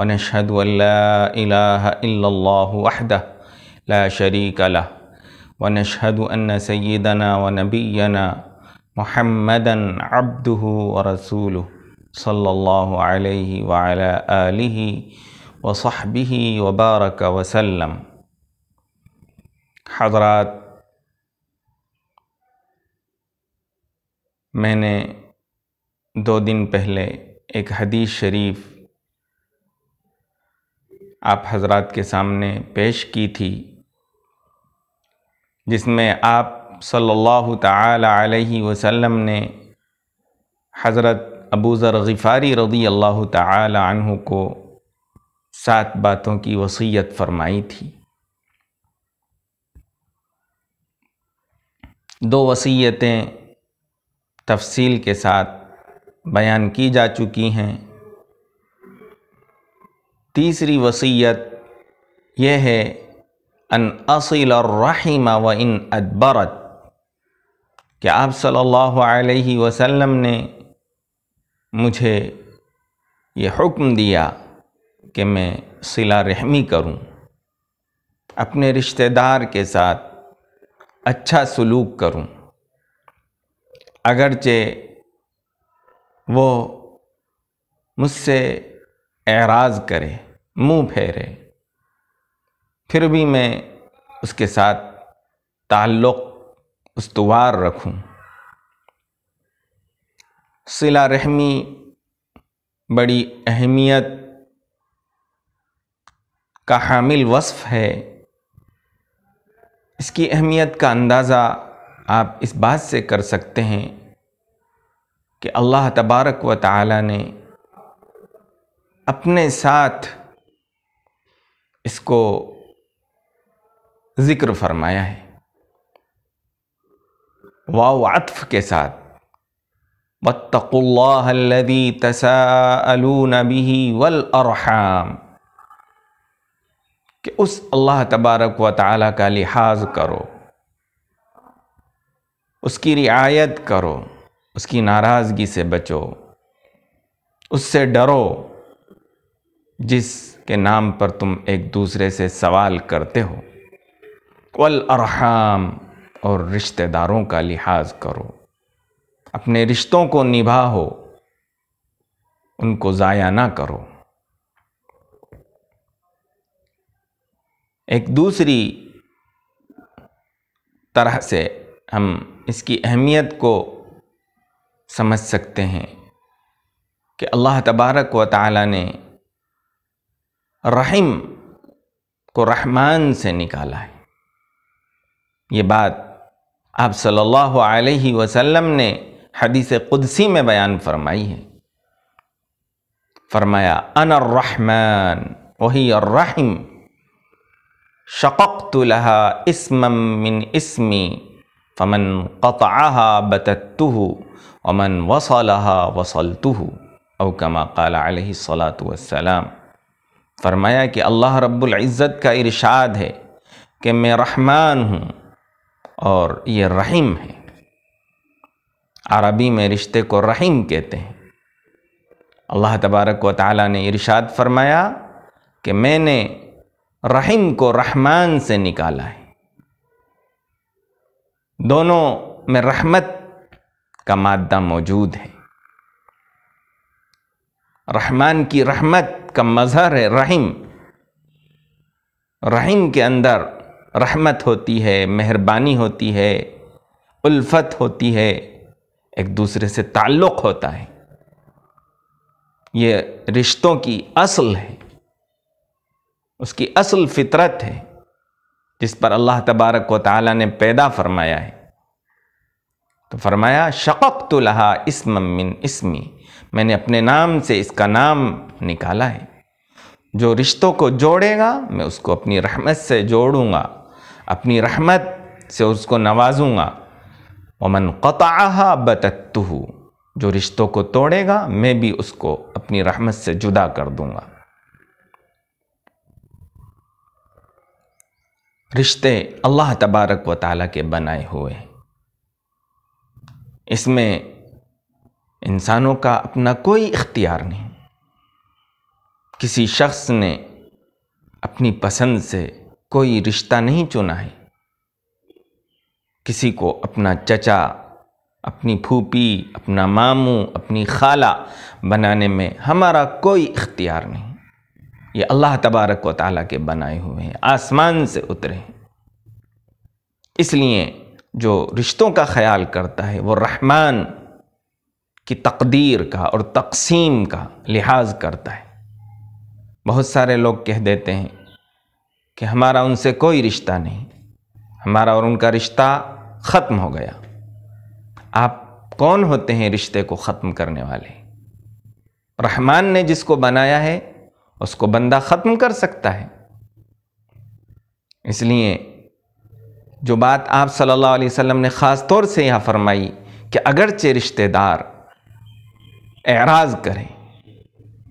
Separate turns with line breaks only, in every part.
ونشهد أن لا إله إلا الله وحده لا شريك له ونشهد أن سيدنا ونبينا محمدا عبده ورسوله صلى الله عليه وعلى آله وصحبه وبارك وسلم حضرات نے دو دن پہلے ایک حدیث شریف आप हजरत के सामने पेश की थी जिसमें आप सल्लल्लाहु अलैहि वसल्लम ने हज़रत अबू ज़र ग़िफ़ारी रदी अल्लाह तहु को सात बातों की वसीयत फरमाई थी दो वसीयतें तफसील के साथ बयान की जा चुकी हैं तीसरी वसीयत यह है अन असिल रहीमा व इन अदबरत कि आप सल्लल्लाहु अलैहि वसल्लम ने मुझे ये हुक्म दिया कि मैं सिला रहमी करूं अपने रिश्तेदार के साथ अच्छा सलूक करूं अगरचे वो मुझसे एराज करे मुंह फेरे फिर भी मैं उसके साथ ताल्लुक़ उसवार रखूं सिला रहमी बड़ी अहमियत का हामिल वصف है इसकी अहमियत का अंदाज़ा आप इस बात से कर सकते हैं कि अल्लाह तबारक व ताली ने अपने साथ इसको ज़िक्र फरमाया है वावआतफ़ के साथ वत्तकुल्लादी तसाअलून बिही वल अरहाम कि उस अल्लाह तबारक व ताली का लिहाज करो उसकी रियायत करो उसकी नाराज़गी से बचो उससे डरो जिसके नाम पर तुम एक दूसरे से सवाल करते हो कल अरहाम और रिश्तेदारों का लिहाज करो अपने रिश्तों को निभाओ उनको ज़ाया ना करो एक दूसरी तरह से हम इसकी अहमियत को समझ सकते हैं कि अल्लाह तबारक व ताली ने رحم کو رحمان سے نکالا ہے یہ بات آپ صلی اللہ علیہ وسلم نے حدیث قدسی میں بیان فرمائی ہے فرمایا انا الرحمن وہی الرحم شققت لها اسما من اسمی فمن قطعها بتته ومن وصلها وصلته او كما قال عليه الصلاه والسلام फरमाया कि अल्लाह रब्बुल इज़्ज़त का इरशाद है कि मैं रहमान हूँ और ये रहीम है अरबी में रिश्ते को रहीम कहते हैं अल्लाह तबारक व ताली ने इरशाद फरमाया कि मैंने रहीम को रहमान से निकाला है दोनों में रहमत का मादा मौजूद है रहमान की रहमत का मज़हर है रहीम रहीम के अंदर रहमत होती है मेहरबानी होती है उल्फत होती है एक दूसरे से ताल्लुक़ होता है ये रिश्तों की असल है उसकी असल फितरत है जिस पर अल्लाह तबारक व ताली ने पैदा फरमाया है तो फरमाया शक़ तो लहा इसम मिन इसमी मैंने अपने नाम से इसका नाम निकाला है जो रिश्तों को जोड़ेगा मैं उसको अपनी रहमत से जोड़ूँगा अपनी रहमत से उसको नवाजूंगा वमन क़तः बतत्तु जो रिश्तों को तोड़ेगा मैं भी उसको अपनी रहमत से जुदा कर दूंगा रिश्ते अल्लाह तबारक व ताली के बनाए हुए इसमें इंसानों का अपना कोई इख्तियार नहीं किसी शख्स ने अपनी पसंद से कोई रिश्ता नहीं चुना है किसी को अपना चचा अपनी फूपी अपना मामू अपनी खाला बनाने में हमारा कोई इख्तियार नहीं ये अल्लाह तबारक व ताली के बनाए हुए हैं आसमान से उतरे हैं इसलिए जो रिश्तों का ख्याल करता है वो रहमान की तकदीर का और तकसीम का लिहाज करता है बहुत सारे लोग कह देते हैं कि हमारा उनसे कोई रिश्ता नहीं हमारा और उनका रिश्ता ख़त्म हो गया आप कौन होते हैं रिश्ते को ख़त्म करने वाले रहमान ने जिसको बनाया है उसको बंदा ख़त्म कर सकता है इसलिए जो बात आप सल्लल्लाहु अलैहि वसल्लम ने ख़ास तौर से यहाँ फरमाई कि अगरचे रिश्तेदार एराज करें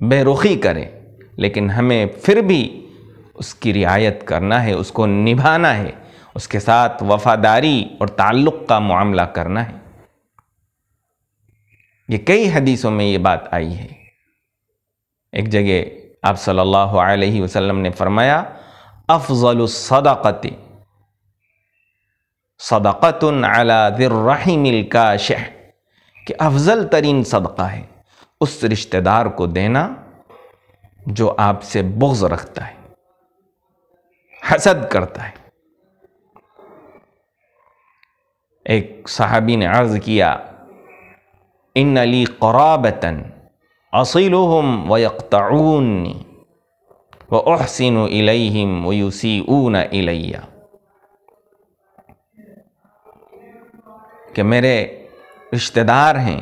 बेरुखी करें लेकिन हमें फिर भी उसकी रियायत करना है उसको निभाना है उसके साथ वफादारी और ताल्लुक़ का मामला करना है ये कई हदीसों में ये बात आई है एक जगह आप सल्लल्लाहु अलैहि वसल्लम ने फरमाया अफजल सदाक़त सदाक़त अला दिल रहीमिल काश कि अफजल तरीन सदका है उस रिश्तेदार को देना जो आपसे बोझ रखता है हसद करता है एक साहबी ने अर्ज किया इन अली कराबतन असीलहम वयकताऊनी व अहसिन व वयूसी ऊन इलैया कि मेरे रिश्तेदार हैं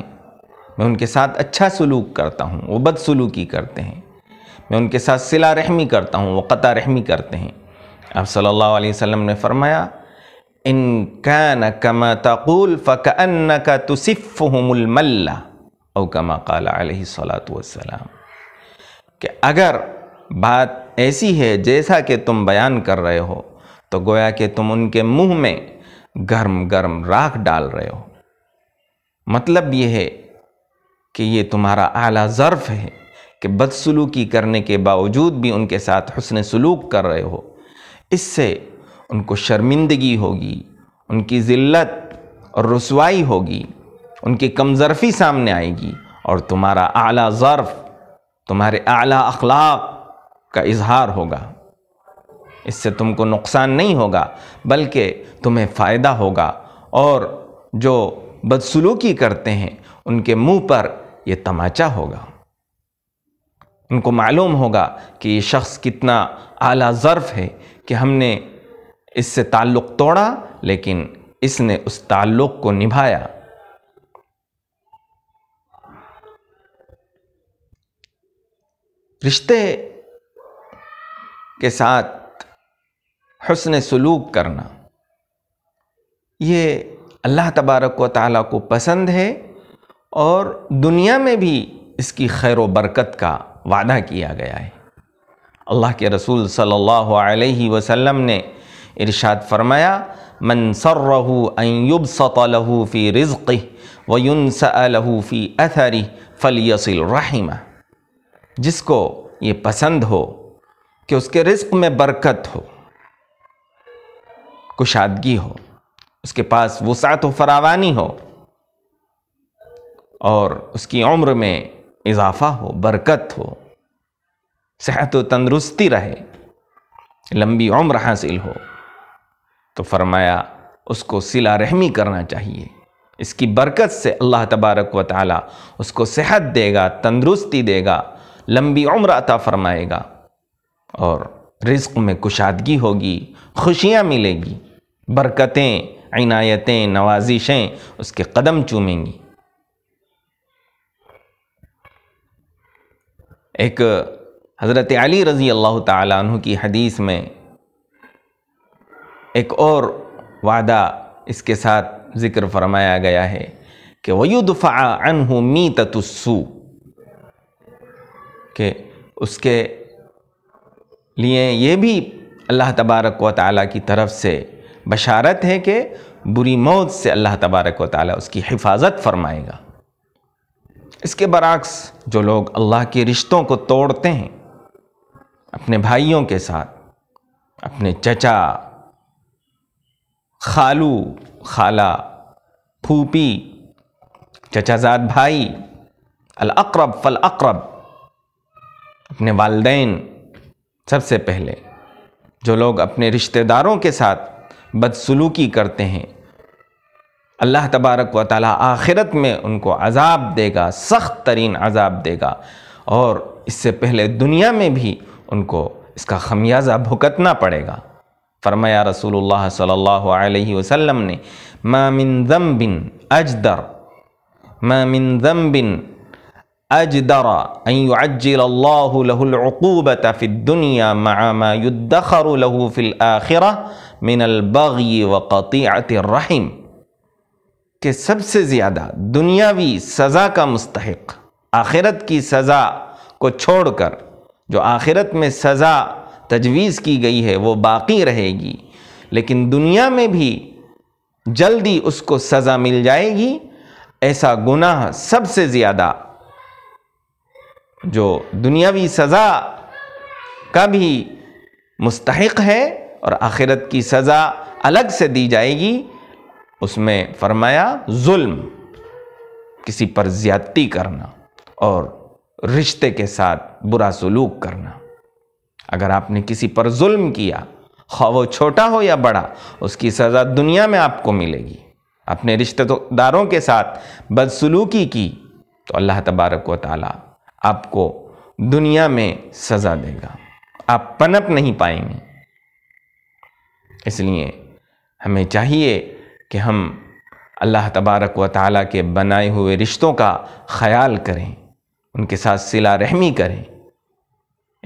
मैं उनके साथ अच्छा सलूक करता हूँ वो बदसलूकी करते हैं मैं उनके साथ सिला रहमी करता हूँ वो रहमी करते हैं अब सल्लल्लाहु वसम ने फरमाया इन कान कमा तकूल अन्न का तुसिफ़ुमल्ला और कमा कला सलात वसलाम कि अगर बात ऐसी है जैसा कि तुम बयान कर रहे हो तो गोया कि तुम उनके मुँह में गर्म गर्म राख डाल रहे हो मतलब ये है कि ये तुम्हारा आला ज़र्फ़ है कि बदसलूकी करने के बावजूद भी उनके साथ हसन सलूक कर रहे हो इससे उनको शर्मिंदगी होगी उनकी ज़िल्लत और रसवाई होगी उनकी कमज़रफ़ी सामने आएगी और तुम्हारा आला ज़र्फ़ तुम्हारे आला अखलाक का इजहार होगा इससे तुमको नुकसान नहीं होगा बल्कि तुम्हें फ़ायदा होगा और जो बदसलूकी करते हैं उनके मुंह पर यह तमाचा होगा उनको मालूम होगा कि ये शख्स कितना आला ज़र्फ़ है कि हमने इससे ताल्लुक़ तोड़ा लेकिन इसने उस ताल्लुक़ को निभाया रिश्ते के साथ हसन सलूक करना ये अल्लाह तबारक व ताली को पसंद है और दुनिया में भी इसकी खैर बरकत का वादा किया गया है अल्लाह के रसूल सल्लल्लाहु अलैहि वसल्लम ने इरशाद फरमाया मन सर्रहू अयुब सतलहू फ़ी वयुन सलहू फ़ी अथरी फ़लियसिल रहीमा जिसको ये पसंद हो कि उसके रिस्क में बरकत हो कुशादगी हो उसके पास वसात व फरावानी हो और उसकी उम्र में इजाफा हो बरकत हो सेहत व तंदरुस्ती रहे लंबी उम्र हासिल हो तो फरमाया उसको सिला रहमी करना चाहिए इसकी बरकत से अल्लाह तबारक व ताली उसको सेहत देगा तंदरुस्ती देगा लंबी उम्र अता फरमाएगा और रिस्क में कुशादगी होगी खुशियाँ मिलेगी बरकतें इनायतें नवाजिशें उसके कदम चूमेंगी एक हज़रत अली रज़ी अल्लाह तु की हदीस में एक और वादा इसके साथ ज़िक्र फरमाया गया है कि वयुदफ़ा अनहु मी तत्सू के उसके लिए ये भी अल्लाह तबारक व ताली की तरफ से बशारत है कि बुरी मौत से अल्लाह तबारक व ताली उसकी हिफाजत फरमाएगा इसके बरक्स जो लोग अल्लाह के रिश्तों को तोड़ते हैं अपने भाइयों के साथ अपने चचा खालू खाला फूपी चचाजाद भाई फल फ़लअक़रब अपने वालदेन सबसे पहले जो लोग अपने रिश्तेदारों के साथ बदसलूकी करते हैं अल्लाह तबारक व ताली आखिरत में उनको अजाब देगा सख्त तरीन अजाब देगा और इससे पहले दुनिया में भी उनको इसका खमियाजा भुगतना पड़ेगा फरमाया रसूल सल्लाम ने मामिन दम बिन अजदर मामिन दम बिन अजदराजिल्लाकूबत दुनिया मामा फ़िल आखिर मिनल बगी व रहीम कि सबसे ज़्यादा दुनियावी सज़ा का मुस्तक आखिरत की सज़ा को छोड़कर जो आखिरत में सज़ा तजवीज़ की गई है वो बाकी रहेगी लेकिन दुनिया में भी जल्दी उसको सज़ा मिल जाएगी ऐसा गुनाह सबसे ज़्यादा जो दुनियावी सज़ा का भी मुस्तक है और आखिरत की सज़ा अलग से दी जाएगी उसमें फरमाया जुल्म किसी पर ज्यादती करना और रिश्ते के साथ बुरा सलूक करना अगर आपने किसी पर जुल्म किया खा वो छोटा हो या बड़ा उसकी सज़ा दुनिया में आपको मिलेगी अपने रिश्तेदारों के साथ बदसलूकी की तो अल्लाह तबारक व ताली आपको दुनिया में सज़ा देगा आप पनप नहीं पाएंगे इसलिए हमें चाहिए कि हम अल्लाह तबारक व ताली के बनाए हुए रिश्तों का ख्याल करें उनके साथ सिला रहमी करें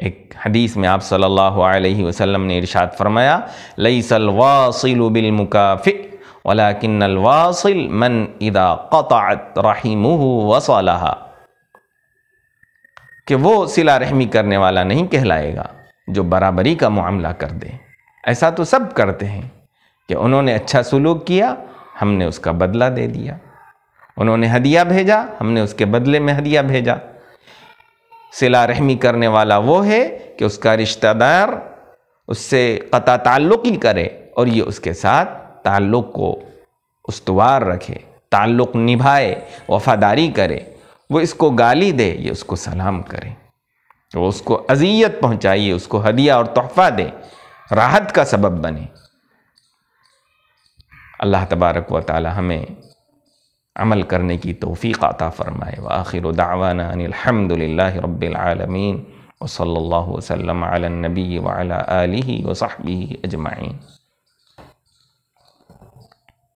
एक हदीस में आप सल्लल्लाहु अलैहि वसल्लम ने इरशाद फरमाया लई वासिल बिल मन इदा क़तअत रहीमह कि वो सिला रहमी करने वाला नहीं कहलाएगा जो बराबरी का मामला कर दे ऐसा तो सब करते हैं कि उन्होंने अच्छा सुलूक किया हमने उसका बदला दे दिया उन्होंने हदिया भेजा हमने उसके बदले में हदिया भेजा सिला रहमी करने वाला वो है कि उसका रिश्तेदार उससे कता ताल्लुक ही करे और ये उसके साथ ताल्लुक को उसवार रखे ताल्लुक निभाए वफादारी करे वो इसको गाली दे ये उसको सलाम करे वो उसको अजियत पहुँचाइए उसको हदिया और तोहफ़ा दे राहत का सबब बने अल्लाह तबारक व ताली हमें अमल करने की तोफ़ी अता फ़रमाए आखिर दावाना अनिलहमदिल्ला रबालमीन वसल्ला वसलम नबी वाली वसाहबी अजमाइन